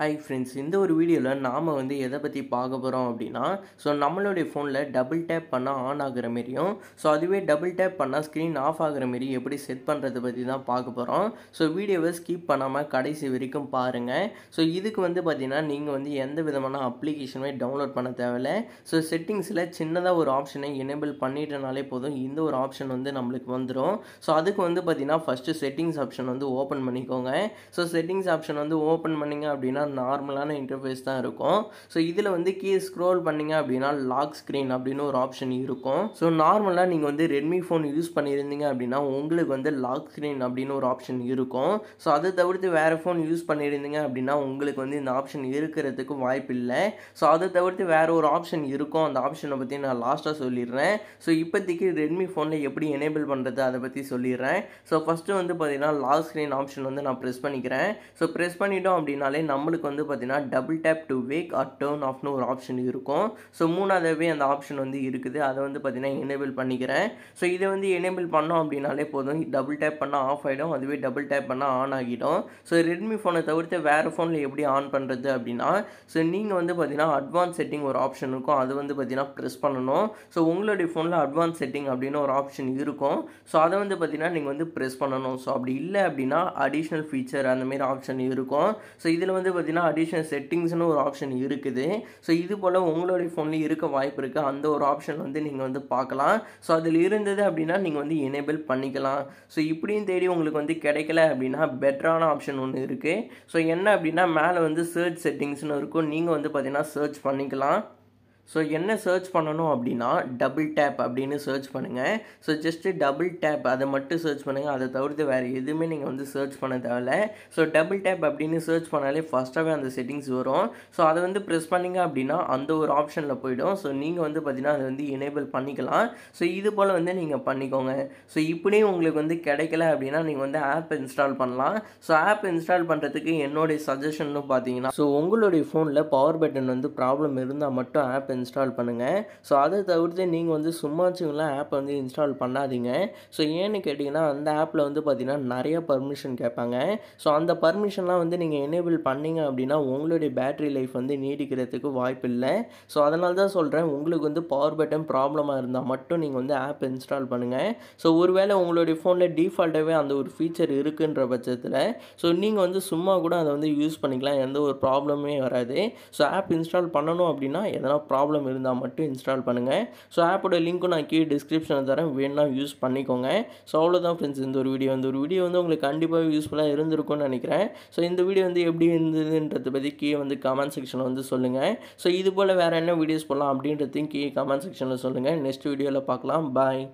hi friends இந்த ஒரு வீடியோவில் நாம் வந்து எதை பற்றி பார்க்க போகிறோம் அப்படின்னா ஸோ நம்மளுடைய ஃபோனில் டபுள் டேப் பண்ணால் ஆன் ஆகிற மாரியும் ஸோ அதுவே டபுள் டேப் பண்ணால் ஸ்க்ரீன் ஆஃப் ஆகிற மாரி எப்படி செட் பண்ணுறதை பற்றி தான் பார்க்க போகிறோம் ஸோ வீடியோவை ஸ்கிப் பண்ணாமல் கடைசி வரைக்கும் பாருங்கள் ஸோ இதுக்கு வந்து பார்த்திங்கன்னா நீங்கள் வந்து எந்த விதமான அப்ளிகேஷனுமே டவுன்லோட் பண்ண தேவையில்ல ஸோ செட்டிங்ஸில் சின்னதாக ஒரு ஆப்ஷனை எனேபிள் பண்ணிட்டனாலே போதும் இந்த ஒரு ஆப்ஷன் வந்து நம்மளுக்கு வந்துடும் ஸோ அதுக்கு வந்து பார்த்திங்கன்னா ஃபஸ்ட்டு செட்டிங்ஸ் ஆப்ஷன் வந்து ஓப்பன் பண்ணிக்கோங்க ஸோ செட்டிங்ஸ் ஆப்ஷன் வந்து ஓப்பன் பண்ணிங்க அப்படின்னா நார்மலான இன்டர்ஃபேஸ் தான் இருக்கும் ஸோ இதில் வந்து கீழே ஸ்க்ரோல் பண்ணிங்க அப்படின்னா லாக் ஸ்க்ரீன் அப்படின்னு ஒரு ஆப்ஷன் இருக்கும் ஸோ நார்மலாக நீங்கள் வந்து ரெட்மி ஃபோன் யூஸ் பண்ணியிருந்தீங்க அப்படின்னா உங்களுக்கு வந்து லாக் ஸ்க்ரீன் அப்படின்னு ஒரு ஆப்ஷன் இருக்கும் ஸோ அதை தவிர்த்து வேறு ஃபோன் யூஸ் பண்ணியிருந்தீங்க அப்படின்னா உங்களுக்கு வந்து இந்த ஆப்ஷன் இருக்கிறதுக்கு வாய்ப்பு இல்லை ஸோ அதை தவிர்த்து வேறு ஒரு ஆப்ஷன் இருக்கும் அந்த ஆப்ஷனை பற்றி நான் லாஸ்ட்டாக சொல்லிடுறேன் ஸோ இப்போதைக்கு ரெட்மி ஃபோனில் எப்படி எனேபிள் பண்ணுறது அதை பற்றி சொல்லிடுறேன் ஸோ ஃபஸ்ட்டு வந்து பார்த்தீங்கன்னா லாக் ஸ்க்ரீன் ஆப்ஷன் வந்து நான் ப்ரெஸ் பண்ணிக்கிறேன் ஸோ ப்ரெஸ் பண்ணிட்டோம் அப்படின்னாலே நம்ம நம்மளுக்கு வந்து பார்த்திங்கன்னா double tap to wake or turn ஆஃப்னு ஒரு ஆப்ஷன் இருக்கும் ஸோ மூணாவதுவே அந்த ஆப்ஷன் வந்து இருக்குது அதை வந்து பார்த்திங்கன்னா எனேபிள் பண்ணிக்கிறேன் ஸோ இதை வந்து எனேபிள் பண்ணோம் அப்படின்னாலே போதும் டபுள் டேப் பண்ணால் ஆஃப் ஆகிடும் அதுவே டபுள் டேப் பண்ணால் ஆன் ஆகிடும் ஸோ ரெட்மி ஃபோனை தவிர்த்து வேறு ஃபோனில் எப்படி ஆன் பண்ணுறது அப்படின்னா ஸோ நீங்கள் வந்து பார்த்தீங்கன்னா அட்வான்ஸ் செட்டிங் ஒரு ஆப்ஷன் இருக்கும் அது வந்து பார்த்தீங்கன்னா ப்ரெஸ் பண்ணணும் ஸோ உங்களுடைய ஃபோனில் அட்வான்ஸ் செட்டிங் அப்படின்னு ஒரு ஆப்ஷன் இருக்கும் ஸோ அதை வந்து பார்த்தீங்கன்னா நீங்கள் வந்து ப்ரெஸ் பண்ணணும் ஸோ அப்படி இல்லை அப்படின்னா அடிஷ்னல் ஃபீச்சர் அந்த மாதிரி ஆப்ஷன் இருக்கும் ஸோ இதில் வந்து பார்த்தீங்கன்னா அடிஷ்னல் செட்டிங்ஸ்னு ஒரு ஆப்ஷன் இருக்குது ஸோ இது போல் உங்களுடைய ஃபோன்லேயும் இருக்க வாய்ப்பு இருக்குது அந்த ஒரு ஆப்ஷன் வந்து நீங்கள் வந்து பார்க்கலாம் ஸோ அதில் இருந்தது அப்படின்னா நீங்கள் வந்து எனேபிள் பண்ணிக்கலாம் ஸோ இப்படியும் தேடி உங்களுக்கு வந்து கிடைக்கல அப்படின்னா பெட்டரான ஆப்ஷன் ஒன்று இருக்குது ஸோ என்ன அப்படின்னா மேலே வந்து சர்ச் செட்டிங்ஸ்னு இருக்கும் நீங்கள் வந்து பார்த்தீங்கன்னா சர்ச் பண்ணிக்கலாம் ஸோ என்ன சர்ச் பண்ணணும் அப்படின்னா டபுள் டேப் அப்படின்னு சர்ச் பண்ணுங்கள் ஸோ ஜஸ்ட்டு டபுள் டேப் அதை மட்டும் சர்ச் பண்ணுங்கள் அதை தவிர்த்து வேறு எதுவுமே நீங்கள் வந்து சர்ச் பண்ண தேவையில்ல ஸோ டபுள் டேப் அப்படின்னு சர்ச் பண்ணாலே ஃபஸ்ட்டாகவே அந்த செட்டிங்ஸ் வரும் ஸோ அதை வந்து ப்ரெஸ் பண்ணிங்க அப்படின்னா அந்த ஒரு ஆப்ஷனில் போயிடும் ஸோ நீங்கள் வந்து பார்த்திங்கன்னா அதை வந்து எனேபிள் பண்ணிக்கலாம் ஸோ இது போல் வந்து நீங்கள் பண்ணிக்கோங்க ஸோ இப்படியும் உங்களுக்கு வந்து கிடைக்கல அப்படின்னா நீங்கள் வந்து ஆப் இன்ஸ்டால் பண்ணலாம் ஸோ ஆப் இன்ஸ்டால் பண்ணுறதுக்கு என்னுடைய சஜஷன்னு பார்த்தீங்கன்னா ஸோ உங்களுடைய ஃபோனில் பவர் பட்டன் வந்து ப்ராப்ளம் இருந்தால் மட்டும் ஆப் இன்ஸ்டால் பண்ணுங்கள் ஸோ அதை தவிர்த்து நீங்கள் வந்து சும்மா சும்மா ஆப் வந்து இன்ஸ்டால் பண்ணாதீங்க ஸோ ஏன்னு கேட்டிங்கன்னா அந்த ஆப்பில் வந்து பார்த்திங்கன்னா நிறைய பர்மிஷன் கேட்பாங்க ஸோ அந்த பர்மிஷன்லாம் வந்து நீங்கள் எனேபிள் பண்ணிங்க அப்படின்னா உங்களுடைய பேட்ரி லைஃப் வந்து நீடிக்கிறதுக்கு வாய்ப்பு இல்லை ஸோ அதனால தான் சொல்கிறேன் உங்களுக்கு வந்து பவர் பட்டன் ப்ராப்ளமாக இருந்தால் மட்டும் நீங்கள் வந்து ஆப் இன்ஸ்டால் பண்ணுங்கள் ஸோ ஒருவேளை உங்களுடைய ஃபோனில் டிஃபால்ட்டாகவே அந்த ஒரு ஃபீச்சர் இருக்குன்ற பட்சத்தில் ஸோ நீங்கள் வந்து சும்மா கூட அதை வந்து யூஸ் பண்ணிக்கலாம் எந்த ஒரு ப்ராப்ளமே வராது ஸோ ஆப் இன்ஸ்டால் பண்ணணும் அப்படின்னா எதனா ப்ராப்ளம் ப்ராப்ளம் இருந்தால் மட்டும் இன்ஸ்டால் பண்ணுங்கள் ஸோ ஆப்போட லிங்க்கும் நான் கீழே டிஸ்கிரிப்ஷனில் தரேன் வேணும்னா யூஸ் பண்ணிக்கோங்க ஸோ அவ்வளோதான் ஃப்ரெண்ட்ஸ் இந்த ஒரு வீடியோ வந்து ஒரு வீடியோ வந்து உங்களுக்கு கண்டிப்பாக யூஸ்ஃபுல்லாக இருந்திருக்கும்னு நினைக்கிறேன் ஸோ இந்த வீடியோ வந்து எப்படி இருந்ததுன்றதை பற்றி கீழே வந்து கமெண்ட் செக்ஷனில் வந்து சொல்லுங்கள் ஸோ இது போல் வேறு என்ன வீடியோஸ் போடலாம் அப்படின்றதையும் கீழே கமெண்ட் செக்ஷனில் சொல்லுங்கள் நெக்ஸ்ட் வீடியோவில் பார்க்கலாம் பாய்